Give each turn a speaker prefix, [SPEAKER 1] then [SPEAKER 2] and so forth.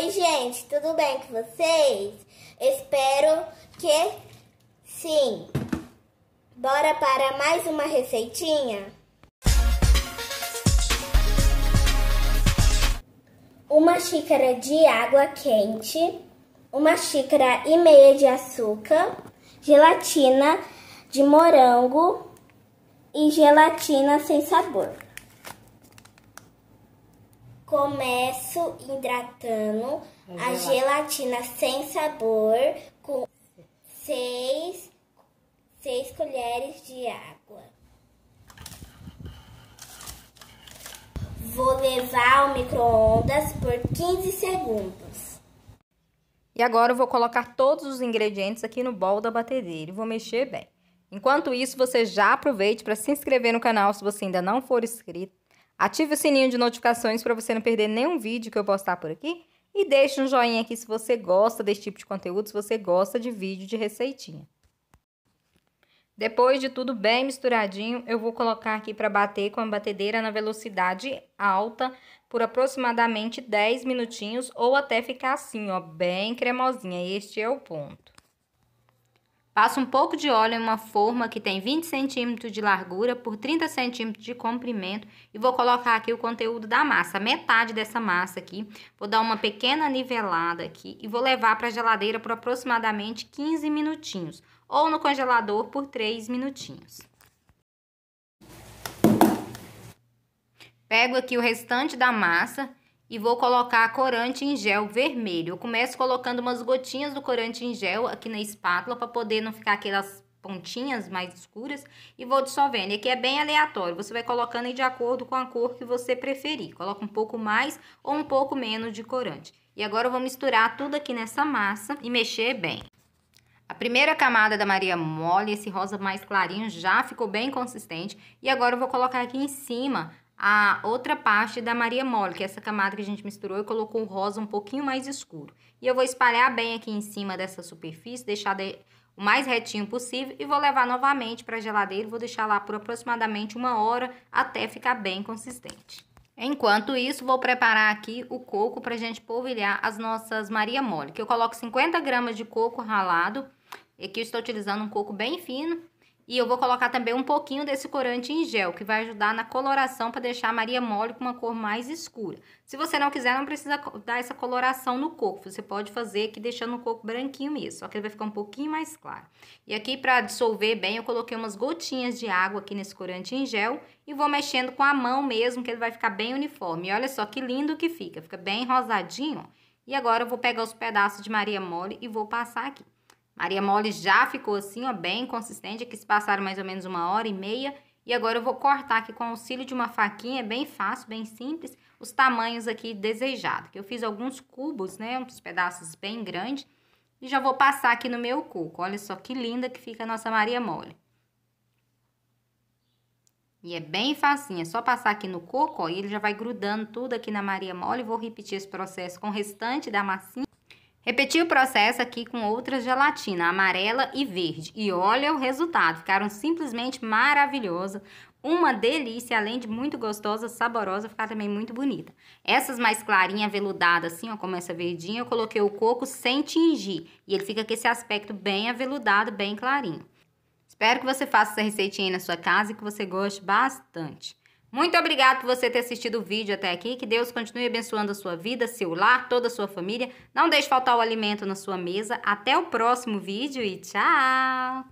[SPEAKER 1] Oi, gente, tudo bem com vocês? Espero que sim. Bora para mais uma receitinha? Uma xícara de água quente, uma xícara e meia de açúcar, gelatina de morango e gelatina sem sabor. Começo hidratando é a gelatina sem sabor com 6, seis colheres de água. Vou levar ao micro-ondas por 15
[SPEAKER 2] segundos. E agora eu vou colocar todos os ingredientes aqui no bol da batedeira e vou mexer bem. Enquanto isso, você já aproveite para se inscrever no canal se você ainda não for inscrito Ative o sininho de notificações para você não perder nenhum vídeo que eu postar por aqui. E deixe um joinha aqui se você gosta desse tipo de conteúdo, se você gosta de vídeo de receitinha. Depois de tudo bem misturadinho, eu vou colocar aqui para bater com a batedeira na velocidade alta por aproximadamente 10 minutinhos ou até ficar assim, ó, bem cremosinha. Este é o ponto. Passa um pouco de óleo em uma forma que tem 20 centímetros de largura por 30 centímetros de comprimento e vou colocar aqui o conteúdo da massa, metade dessa massa aqui. Vou dar uma pequena nivelada aqui e vou levar para a geladeira por aproximadamente 15 minutinhos ou no congelador por 3 minutinhos. Pego aqui o restante da massa e vou colocar corante em gel vermelho. Eu começo colocando umas gotinhas do corante em gel aqui na espátula para poder não ficar aquelas pontinhas mais escuras e vou dissolvendo. E aqui é bem aleatório, você vai colocando aí de acordo com a cor que você preferir. Coloca um pouco mais ou um pouco menos de corante. E agora eu vou misturar tudo aqui nessa massa e mexer bem. A primeira camada da Maria mole, esse rosa mais clarinho já ficou bem consistente. E agora eu vou colocar aqui em cima a outra parte da Maria Mole, que é essa camada que a gente misturou e colocou o rosa um pouquinho mais escuro. E eu vou espalhar bem aqui em cima dessa superfície, deixar de... o mais retinho possível e vou levar novamente para a geladeira, vou deixar lá por aproximadamente uma hora até ficar bem consistente. Enquanto isso, vou preparar aqui o coco para a gente polvilhar as nossas Maria Mole, que eu coloco 50 gramas de coco ralado, e aqui eu estou utilizando um coco bem fino, e eu vou colocar também um pouquinho desse corante em gel, que vai ajudar na coloração para deixar a Maria mole com uma cor mais escura. Se você não quiser, não precisa dar essa coloração no coco. Você pode fazer aqui deixando o coco branquinho mesmo, só que ele vai ficar um pouquinho mais claro. E aqui para dissolver bem, eu coloquei umas gotinhas de água aqui nesse corante em gel e vou mexendo com a mão mesmo, que ele vai ficar bem uniforme. E olha só que lindo que fica, fica bem rosadinho. E agora eu vou pegar os pedaços de Maria mole e vou passar aqui. Maria Mole já ficou assim, ó, bem consistente, que se passaram mais ou menos uma hora e meia. E agora eu vou cortar aqui com o auxílio de uma faquinha, bem fácil, bem simples, os tamanhos aqui desejados. Que eu fiz alguns cubos, né, uns pedaços bem grandes. E já vou passar aqui no meu cuco. Olha só que linda que fica a nossa Maria Mole. E é bem facinho, é só passar aqui no coco, ó, e ele já vai grudando tudo aqui na Maria Mole. Vou repetir esse processo com o restante da massinha. Repeti o processo aqui com outra gelatina, amarela e verde. E olha o resultado, ficaram simplesmente maravilhosas, Uma delícia, além de muito gostosa, saborosa, ficar também muito bonita. Essas mais clarinhas, aveludadas, assim, ó, como essa verdinha, eu coloquei o coco sem tingir. E ele fica com esse aspecto bem aveludado, bem clarinho. Espero que você faça essa receitinha aí na sua casa e que você goste bastante. Muito obrigado por você ter assistido o vídeo até aqui. Que Deus continue abençoando a sua vida, seu lar, toda a sua família. Não deixe faltar o alimento na sua mesa. Até o próximo vídeo e tchau!